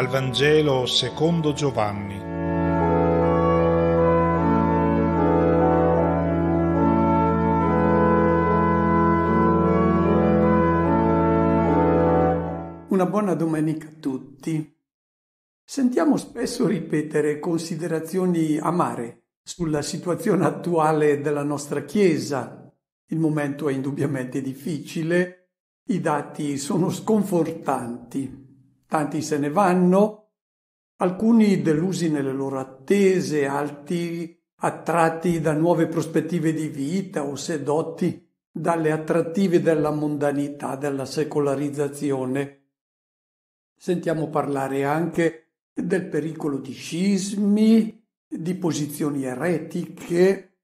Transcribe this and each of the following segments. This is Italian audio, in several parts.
dal Vangelo secondo Giovanni. Una buona domenica a tutti. Sentiamo spesso ripetere considerazioni amare sulla situazione attuale della nostra Chiesa. Il momento è indubbiamente difficile, i dati sono sconfortanti. Tanti se ne vanno, alcuni delusi nelle loro attese, altri attratti da nuove prospettive di vita o sedotti dalle attrattive della mondanità, della secolarizzazione. Sentiamo parlare anche del pericolo di scismi, di posizioni eretiche.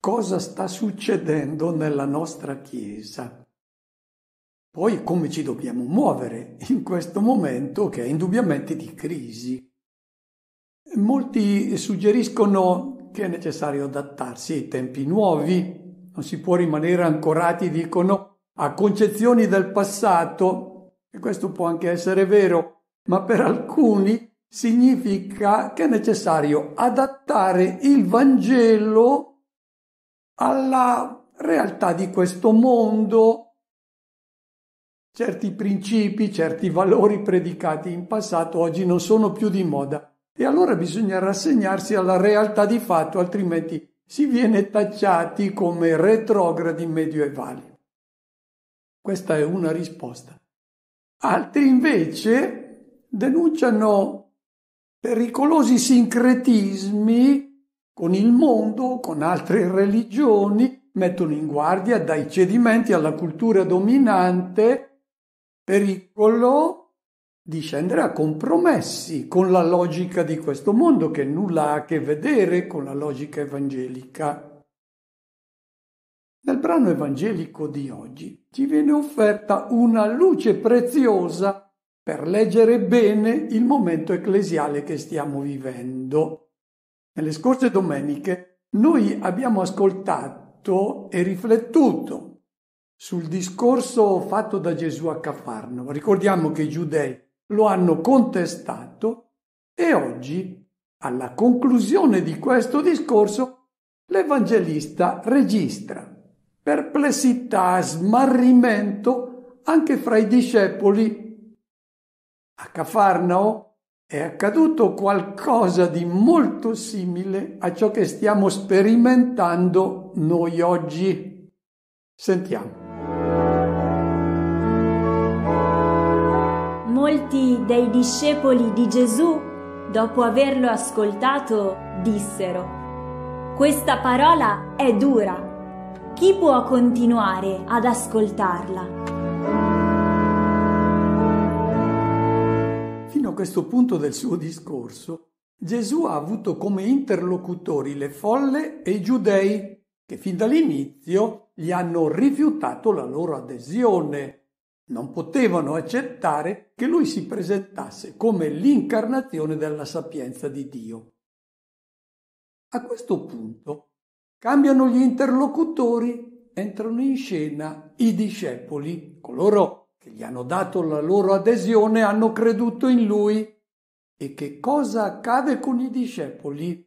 Cosa sta succedendo nella nostra Chiesa? Poi come ci dobbiamo muovere in questo momento che è indubbiamente di crisi? Molti suggeriscono che è necessario adattarsi ai tempi nuovi, non si può rimanere ancorati, dicono, a concezioni del passato, e questo può anche essere vero, ma per alcuni significa che è necessario adattare il Vangelo alla realtà di questo mondo Certi principi, certi valori predicati in passato oggi non sono più di moda e allora bisogna rassegnarsi alla realtà di fatto, altrimenti si viene tacciati come retrogradi medioevali. Questa è una risposta. Altri invece denunciano pericolosi sincretismi con il mondo, con altre religioni, mettono in guardia dai cedimenti alla cultura dominante pericolo di scendere a compromessi con la logica di questo mondo che nulla ha a che vedere con la logica evangelica. Nel brano evangelico di oggi ci viene offerta una luce preziosa per leggere bene il momento ecclesiale che stiamo vivendo. Nelle scorse domeniche noi abbiamo ascoltato e riflettuto sul discorso fatto da Gesù a Cafarno. Ricordiamo che i giudei lo hanno contestato e oggi, alla conclusione di questo discorso, l'Evangelista registra perplessità, smarrimento anche fra i discepoli. A Cafarnao è accaduto qualcosa di molto simile a ciò che stiamo sperimentando noi oggi. Sentiamo. molti dei discepoli di Gesù, dopo averlo ascoltato, dissero, Questa parola è dura, chi può continuare ad ascoltarla? Fino a questo punto del suo discorso, Gesù ha avuto come interlocutori le folle e i giudei, che fin dall'inizio gli hanno rifiutato la loro adesione non potevano accettare che lui si presentasse come l'incarnazione della sapienza di Dio. A questo punto cambiano gli interlocutori, entrano in scena i discepoli, coloro che gli hanno dato la loro adesione, hanno creduto in lui. E che cosa accade con i discepoli?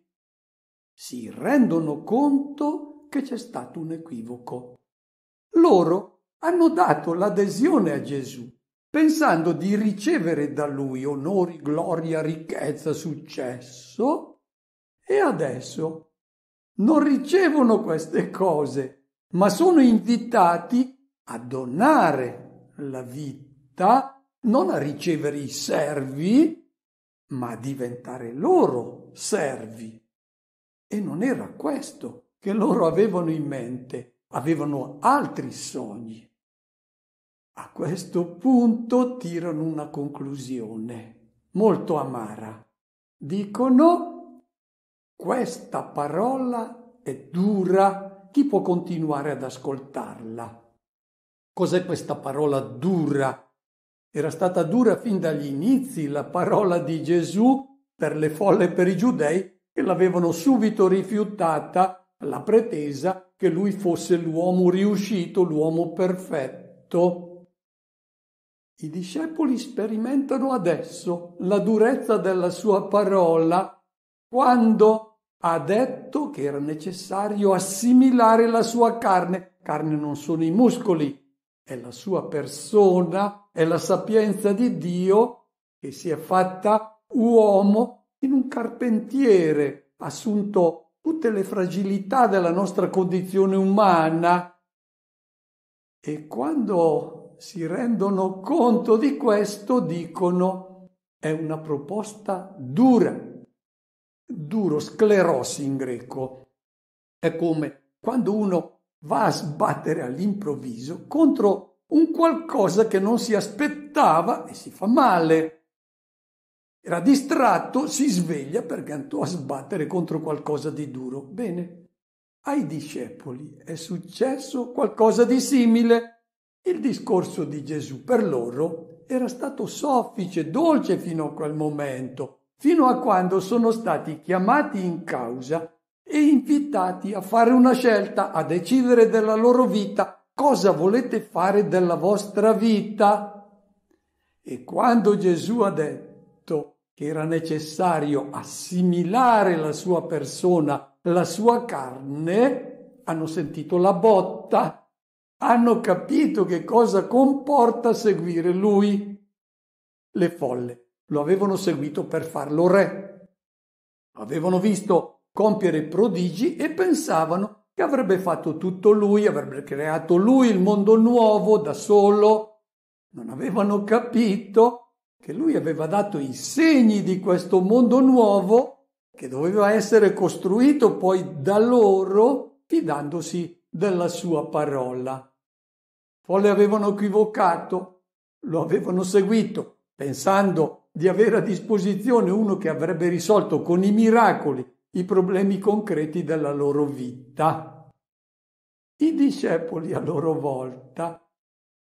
Si rendono conto che c'è stato un equivoco. Loro hanno dato l'adesione a Gesù, pensando di ricevere da lui onori, gloria, ricchezza, successo, e adesso non ricevono queste cose, ma sono invitati a donare la vita, non a ricevere i servi, ma a diventare loro servi. E non era questo che loro avevano in mente, avevano altri sogni. A questo punto tirano una conclusione molto amara. Dicono questa parola è dura, chi può continuare ad ascoltarla? Cos'è questa parola dura? Era stata dura fin dagli inizi la parola di Gesù per le folle e per i giudei che l'avevano subito rifiutata la pretesa che lui fosse l'uomo riuscito, l'uomo perfetto i discepoli sperimentano adesso la durezza della sua parola quando ha detto che era necessario assimilare la sua carne. Carne non sono i muscoli, è la sua persona, è la sapienza di Dio che si è fatta uomo in un carpentiere, ha assunto tutte le fragilità della nostra condizione umana. E quando si rendono conto di questo, dicono è una proposta dura. Duro, sclerosi in greco. È come quando uno va a sbattere all'improvviso contro un qualcosa che non si aspettava e si fa male. Era distratto, si sveglia perché andò a sbattere contro qualcosa di duro. Bene, ai discepoli è successo qualcosa di simile. Il discorso di Gesù per loro era stato soffice, dolce fino a quel momento, fino a quando sono stati chiamati in causa e invitati a fare una scelta, a decidere della loro vita, cosa volete fare della vostra vita. E quando Gesù ha detto che era necessario assimilare la sua persona, la sua carne, hanno sentito la botta hanno capito che cosa comporta seguire lui. Le folle lo avevano seguito per farlo re. Lo Avevano visto compiere prodigi e pensavano che avrebbe fatto tutto lui, avrebbe creato lui il mondo nuovo da solo. Non avevano capito che lui aveva dato i segni di questo mondo nuovo che doveva essere costruito poi da loro fidandosi della sua parola o le avevano equivocato, lo avevano seguito, pensando di avere a disposizione uno che avrebbe risolto con i miracoli i problemi concreti della loro vita. I discepoli a loro volta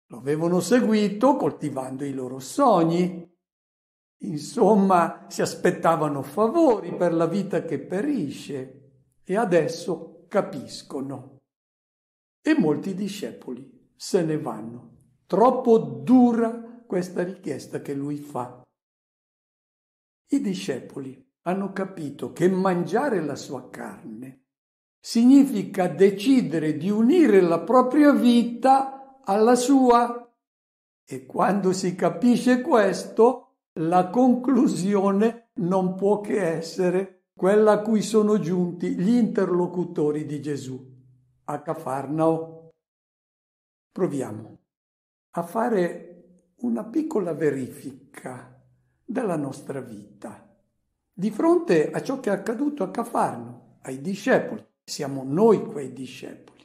lo avevano seguito coltivando i loro sogni. Insomma, si aspettavano favori per la vita che perisce e adesso capiscono. E molti discepoli se ne vanno. Troppo dura questa richiesta che lui fa. I discepoli hanno capito che mangiare la sua carne significa decidere di unire la propria vita alla sua. E quando si capisce questo, la conclusione non può che essere quella a cui sono giunti gli interlocutori di Gesù a Cafarnao proviamo a fare una piccola verifica della nostra vita di fronte a ciò che è accaduto a Cafarno, ai discepoli. Siamo noi quei discepoli.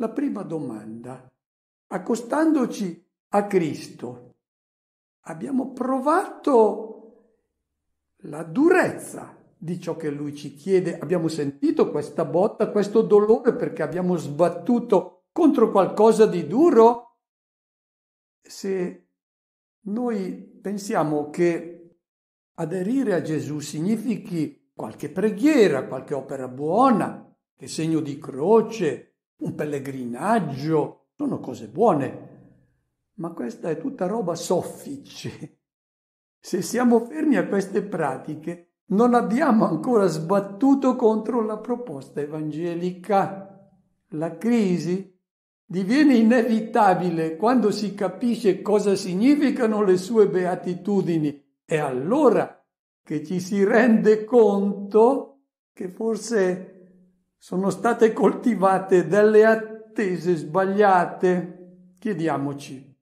La prima domanda, accostandoci a Cristo, abbiamo provato la durezza di ciò che Lui ci chiede, abbiamo sentito questa botta, questo dolore perché abbiamo sbattuto contro qualcosa di duro? Se noi pensiamo che aderire a Gesù significhi qualche preghiera, qualche opera buona, che segno di croce, un pellegrinaggio, sono cose buone, ma questa è tutta roba soffice. Se siamo fermi a queste pratiche, non abbiamo ancora sbattuto contro la proposta evangelica. La crisi diviene inevitabile quando si capisce cosa significano le sue beatitudini. È allora che ci si rende conto che forse sono state coltivate delle attese sbagliate. Chiediamoci,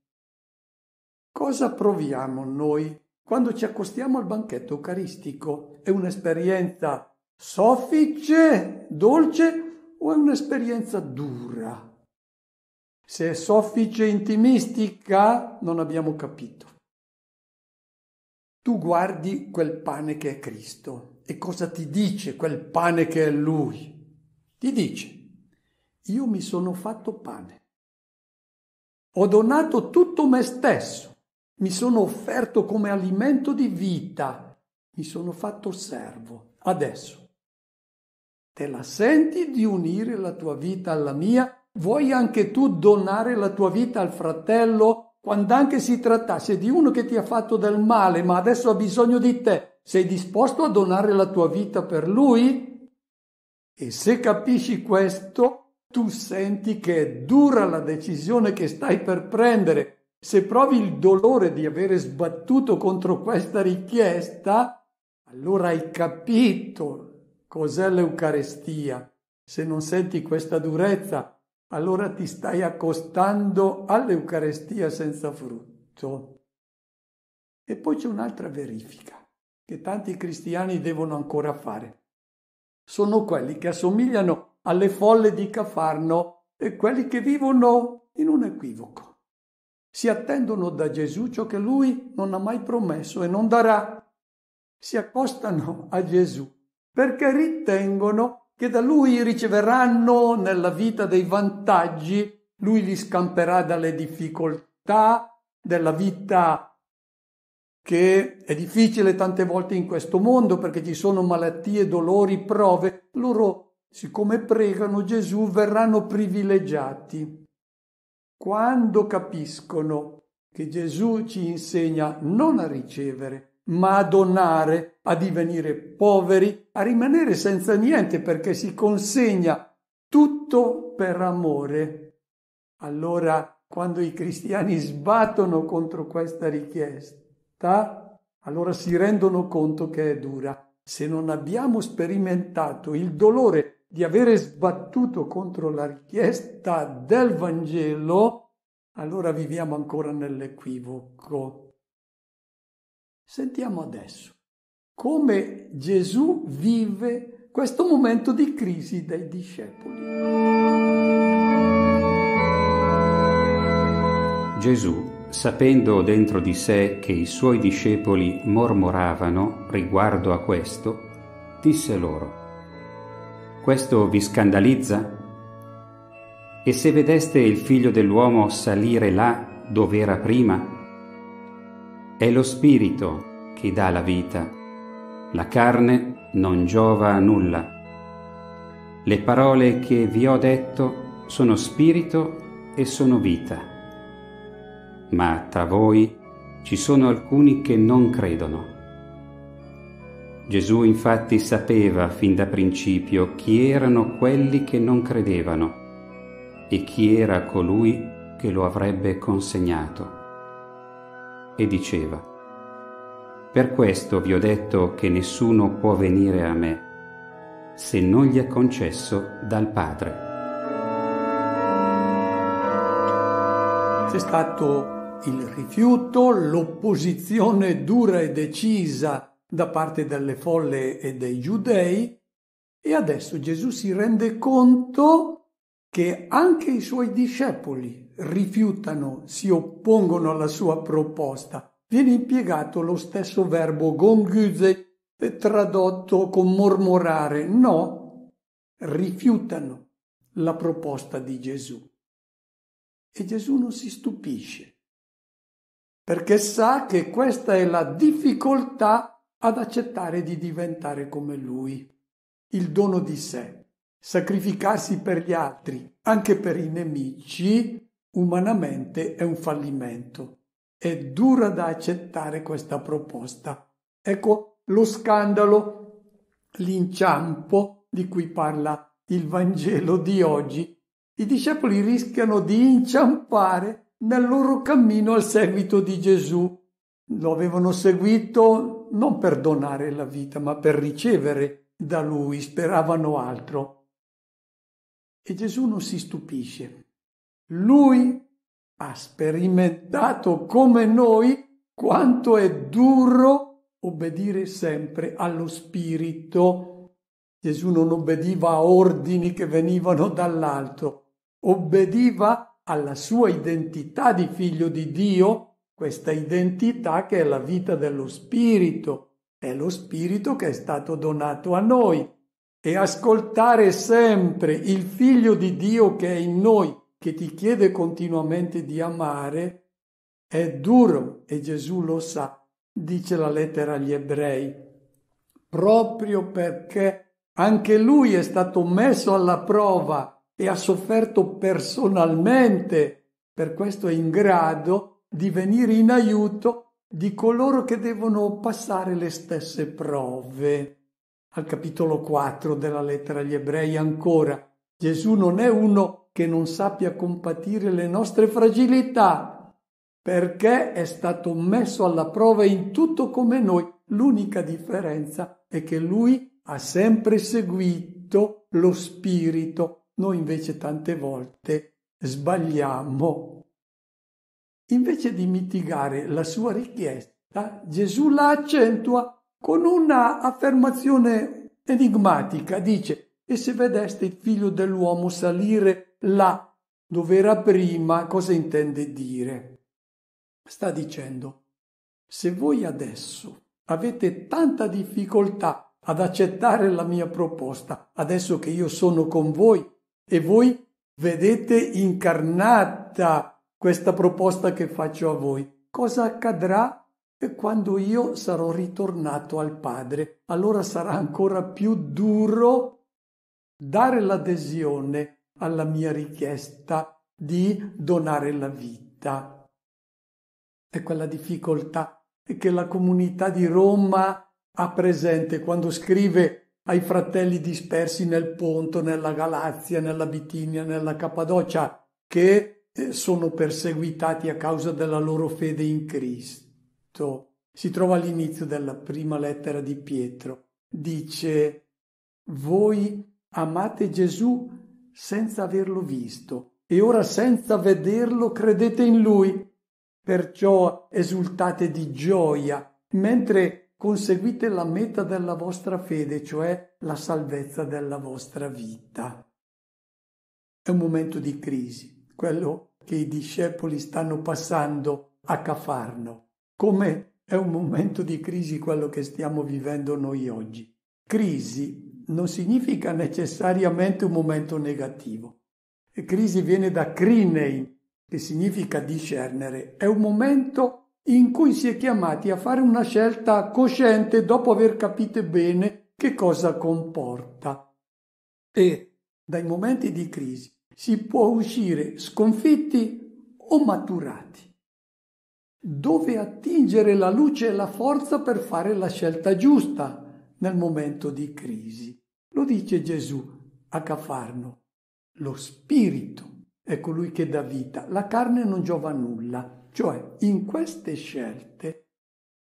cosa proviamo noi quando ci accostiamo al banchetto eucaristico? È un'esperienza soffice, dolce o è un'esperienza dura? Se è intimistica, non abbiamo capito. Tu guardi quel pane che è Cristo e cosa ti dice quel pane che è Lui? Ti dice, io mi sono fatto pane. Ho donato tutto me stesso, mi sono offerto come alimento di vita, mi sono fatto servo. Adesso te la senti di unire la tua vita alla mia Vuoi anche tu donare la tua vita al fratello? Quando anche si trattasse di uno che ti ha fatto del male, ma adesso ha bisogno di te, sei disposto a donare la tua vita per lui? E se capisci questo, tu senti che è dura la decisione che stai per prendere. Se provi il dolore di avere sbattuto contro questa richiesta, allora hai capito cos'è l'Eucarestia. Se non senti questa durezza, allora ti stai accostando all'Eucarestia senza frutto. E poi c'è un'altra verifica che tanti cristiani devono ancora fare. Sono quelli che assomigliano alle folle di Cafarno e quelli che vivono in un equivoco. Si attendono da Gesù ciò che lui non ha mai promesso e non darà. Si accostano a Gesù perché ritengono che da lui riceveranno nella vita dei vantaggi, lui li scamperà dalle difficoltà della vita che è difficile tante volte in questo mondo perché ci sono malattie, dolori, prove, loro, siccome pregano Gesù, verranno privilegiati. Quando capiscono che Gesù ci insegna non a ricevere, ma a donare, a divenire poveri, a rimanere senza niente perché si consegna tutto per amore. Allora, quando i cristiani sbattono contro questa richiesta, allora si rendono conto che è dura. Se non abbiamo sperimentato il dolore di avere sbattuto contro la richiesta del Vangelo, allora viviamo ancora nell'equivoco. Sentiamo adesso come Gesù vive questo momento di crisi dei discepoli. Gesù, sapendo dentro di sé che i suoi discepoli mormoravano riguardo a questo, disse loro, Questo vi scandalizza? E se vedeste il figlio dell'uomo salire là dove era prima, è lo spirito che dà la vita. La carne non giova a nulla. Le parole che vi ho detto sono spirito e sono vita. Ma tra voi ci sono alcuni che non credono. Gesù infatti sapeva fin da principio chi erano quelli che non credevano e chi era colui che lo avrebbe consegnato e diceva, Per questo vi ho detto che nessuno può venire a me se non gli è concesso dal Padre. C'è stato il rifiuto, l'opposizione dura e decisa da parte delle folle e dei giudei e adesso Gesù si rende conto che anche i suoi discepoli rifiutano, si oppongono alla sua proposta, viene impiegato lo stesso verbo gongüze tradotto con mormorare. No, rifiutano la proposta di Gesù. E Gesù non si stupisce, perché sa che questa è la difficoltà ad accettare di diventare come lui, il dono di sé, sacrificarsi per gli altri, anche per i nemici, umanamente è un fallimento. È dura da accettare questa proposta. Ecco lo scandalo, l'inciampo di cui parla il Vangelo di oggi. I discepoli rischiano di inciampare nel loro cammino al seguito di Gesù. Lo avevano seguito non per donare la vita, ma per ricevere da lui, speravano altro. E Gesù non si stupisce lui ha sperimentato come noi quanto è duro obbedire sempre allo Spirito. Gesù non obbediva a ordini che venivano dall'alto, obbediva alla sua identità di figlio di Dio, questa identità che è la vita dello Spirito, è lo Spirito che è stato donato a noi. E ascoltare sempre il figlio di Dio che è in noi che ti chiede continuamente di amare è duro e Gesù lo sa, dice la lettera agli ebrei, proprio perché anche lui è stato messo alla prova e ha sofferto personalmente, per questo è in grado di venire in aiuto di coloro che devono passare le stesse prove. Al capitolo 4 della lettera agli ebrei ancora, Gesù non è uno che non sappia compatire le nostre fragilità, perché è stato messo alla prova in tutto come noi. L'unica differenza è che lui ha sempre seguito lo spirito, noi invece tante volte sbagliamo. Invece di mitigare la sua richiesta, Gesù la accentua con una affermazione enigmatica. Dice, e se vedeste il figlio dell'uomo salire là dove era prima, cosa intende dire? Sta dicendo, se voi adesso avete tanta difficoltà ad accettare la mia proposta, adesso che io sono con voi e voi vedete incarnata questa proposta che faccio a voi, cosa accadrà quando io sarò ritornato al Padre? Allora sarà ancora più duro dare l'adesione alla mia richiesta di donare la vita. È quella difficoltà che la comunità di Roma ha presente quando scrive ai fratelli dispersi nel Ponto, nella Galazia, nella Bitinia, nella Cappadocia, che eh, sono perseguitati a causa della loro fede in Cristo. Si trova all'inizio della prima lettera di Pietro. Dice, voi amate Gesù senza averlo visto, e ora senza vederlo credete in lui. Perciò esultate di gioia, mentre conseguite la meta della vostra fede, cioè la salvezza della vostra vita. È un momento di crisi, quello che i discepoli stanno passando a Cafarno, come è un momento di crisi quello che stiamo vivendo noi oggi. Crisi non significa necessariamente un momento negativo. E crisi viene da crinei, che significa discernere. È un momento in cui si è chiamati a fare una scelta cosciente dopo aver capito bene che cosa comporta. E dai momenti di crisi si può uscire sconfitti o maturati. Dove attingere la luce e la forza per fare la scelta giusta, nel momento di crisi. Lo dice Gesù a Cafarno. Lo spirito è colui che dà vita, la carne non giova a nulla. Cioè, in queste scelte,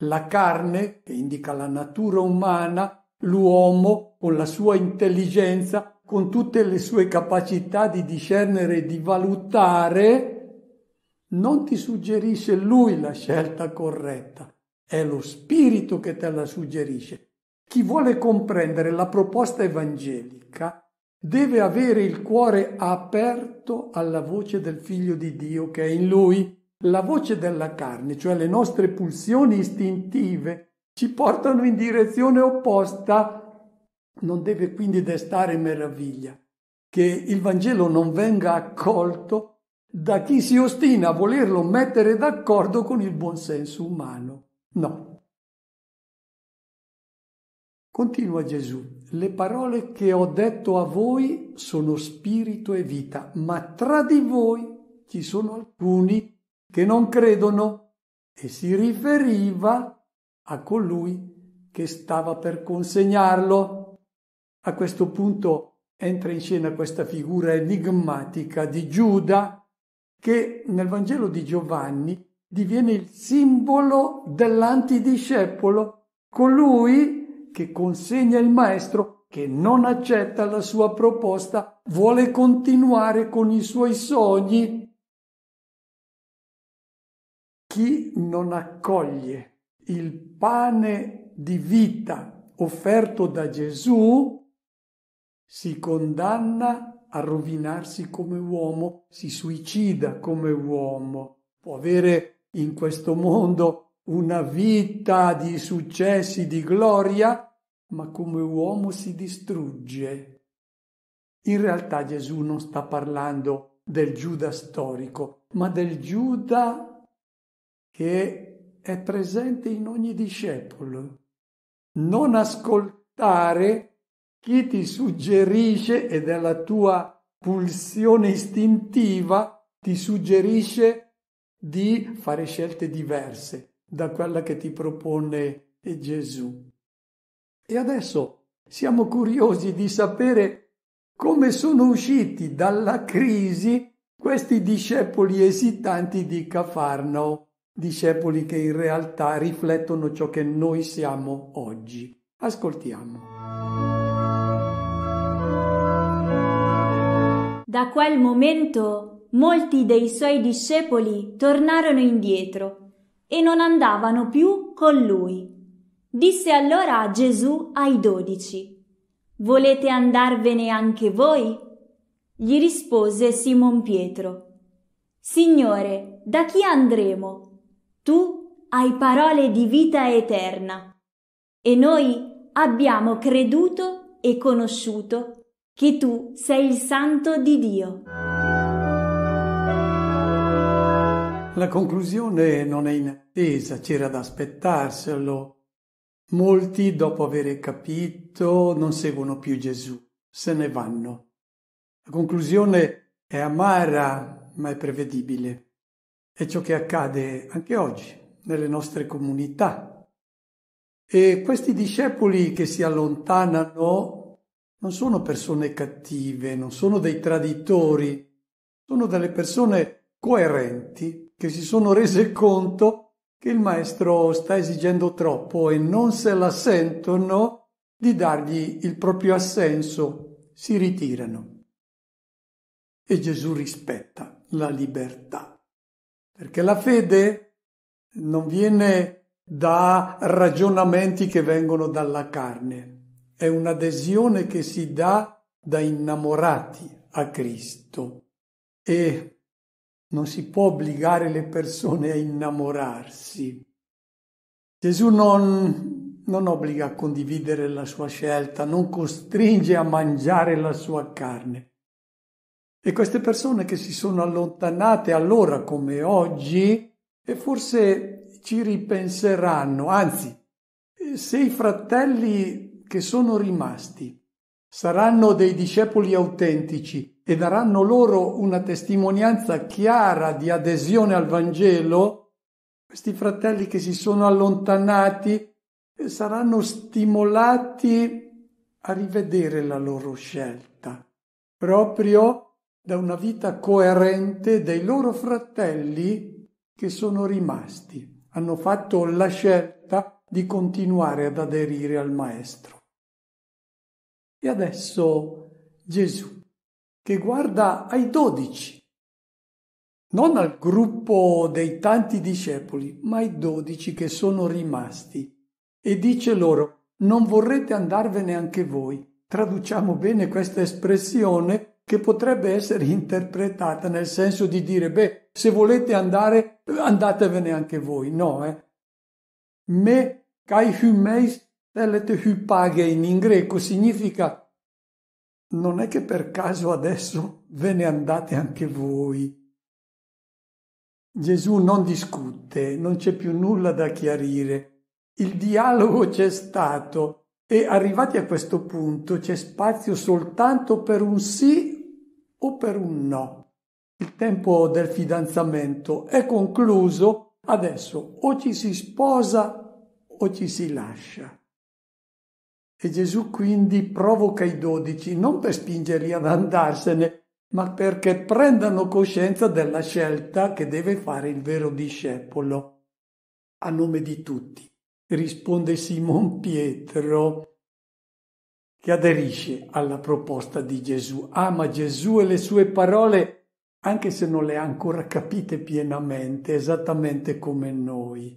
la carne, che indica la natura umana, l'uomo con la sua intelligenza, con tutte le sue capacità di discernere e di valutare, non ti suggerisce lui la scelta corretta, è lo spirito che te la suggerisce. Chi vuole comprendere la proposta evangelica deve avere il cuore aperto alla voce del Figlio di Dio che è in lui. La voce della carne, cioè le nostre pulsioni istintive, ci portano in direzione opposta. Non deve quindi destare meraviglia che il Vangelo non venga accolto da chi si ostina a volerlo mettere d'accordo con il buonsenso umano. No, Continua Gesù, le parole che ho detto a voi sono spirito e vita, ma tra di voi ci sono alcuni che non credono e si riferiva a colui che stava per consegnarlo. A questo punto entra in scena questa figura enigmatica di Giuda che nel Vangelo di Giovanni diviene il simbolo dell'antidiscepolo, colui che consegna il maestro che non accetta la sua proposta, vuole continuare con i suoi sogni. Chi non accoglie il pane di vita offerto da Gesù si condanna a rovinarsi come uomo, si suicida come uomo, può avere in questo mondo una vita di successi, di gloria, ma come uomo si distrugge. In realtà Gesù non sta parlando del Giuda storico, ma del Giuda che è presente in ogni discepolo. Non ascoltare chi ti suggerisce ed è la tua pulsione istintiva ti suggerisce di fare scelte diverse, da quella che ti propone Gesù. E adesso siamo curiosi di sapere come sono usciti dalla crisi questi discepoli esitanti di Cafarno, discepoli che in realtà riflettono ciò che noi siamo oggi. Ascoltiamo. Da quel momento molti dei suoi discepoli tornarono indietro e non andavano più con lui. Disse allora Gesù ai dodici Volete andarvene anche voi? Gli rispose Simon Pietro Signore, da chi andremo? Tu hai parole di vita eterna. E noi abbiamo creduto e conosciuto che tu sei il santo di Dio. La conclusione non è inattesa, c'era da aspettarselo. Molti, dopo aver capito, non seguono più Gesù, se ne vanno. La conclusione è amara, ma è prevedibile. È ciò che accade anche oggi nelle nostre comunità. E questi discepoli che si allontanano non sono persone cattive, non sono dei traditori, sono delle persone coerenti che si sono rese conto che il maestro sta esigendo troppo e non se la sentono di dargli il proprio assenso, si ritirano. E Gesù rispetta la libertà, perché la fede non viene da ragionamenti che vengono dalla carne, è un'adesione che si dà da innamorati a Cristo. E non si può obbligare le persone a innamorarsi. Gesù non, non obbliga a condividere la sua scelta, non costringe a mangiare la sua carne. E queste persone che si sono allontanate allora come oggi, e forse ci ripenseranno, anzi, se i fratelli che sono rimasti saranno dei discepoli autentici e daranno loro una testimonianza chiara di adesione al Vangelo, questi fratelli che si sono allontanati saranno stimolati a rivedere la loro scelta, proprio da una vita coerente dei loro fratelli che sono rimasti, hanno fatto la scelta di continuare ad aderire al Maestro. E adesso Gesù che guarda ai dodici, non al gruppo dei tanti discepoli, ma ai dodici che sono rimasti, e dice loro, non vorrete andarvene anche voi. Traduciamo bene questa espressione che potrebbe essere interpretata nel senso di dire, beh, se volete andare, andatevene anche voi. No, eh. Me kai hymeis telete hypage in greco significa non è che per caso adesso ve ne andate anche voi. Gesù non discute, non c'è più nulla da chiarire. Il dialogo c'è stato e arrivati a questo punto c'è spazio soltanto per un sì o per un no. Il tempo del fidanzamento è concluso, adesso o ci si sposa o ci si lascia. E Gesù quindi provoca i dodici non per spingerli ad andarsene, ma perché prendano coscienza della scelta che deve fare il vero discepolo. A nome di tutti, risponde Simon Pietro che aderisce alla proposta di Gesù, ama Gesù e le sue parole, anche se non le ha ancora capite pienamente, esattamente come noi.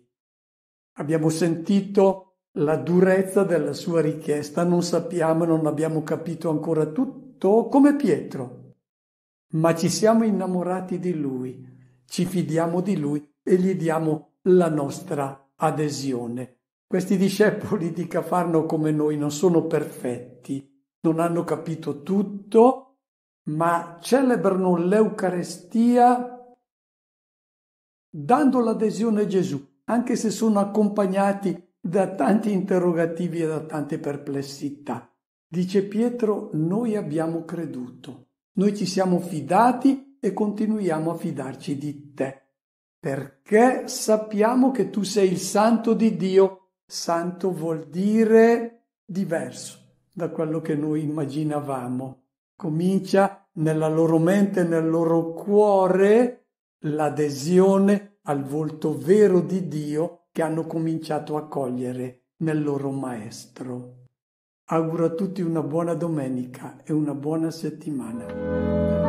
Abbiamo sentito la durezza della sua richiesta, non sappiamo non abbiamo capito ancora tutto, come Pietro. Ma ci siamo innamorati di lui, ci fidiamo di lui e gli diamo la nostra adesione. Questi discepoli di Cafarno come noi non sono perfetti, non hanno capito tutto, ma celebrano l'Eucarestia dando l'adesione a Gesù, anche se sono accompagnati da tanti interrogativi e da tante perplessità. Dice Pietro, noi abbiamo creduto, noi ci siamo fidati e continuiamo a fidarci di te, perché sappiamo che tu sei il santo di Dio. Santo vuol dire diverso da quello che noi immaginavamo. Comincia nella loro mente, nel loro cuore, l'adesione al volto vero di Dio che hanno cominciato a cogliere nel loro maestro. Auguro a tutti una buona domenica e una buona settimana.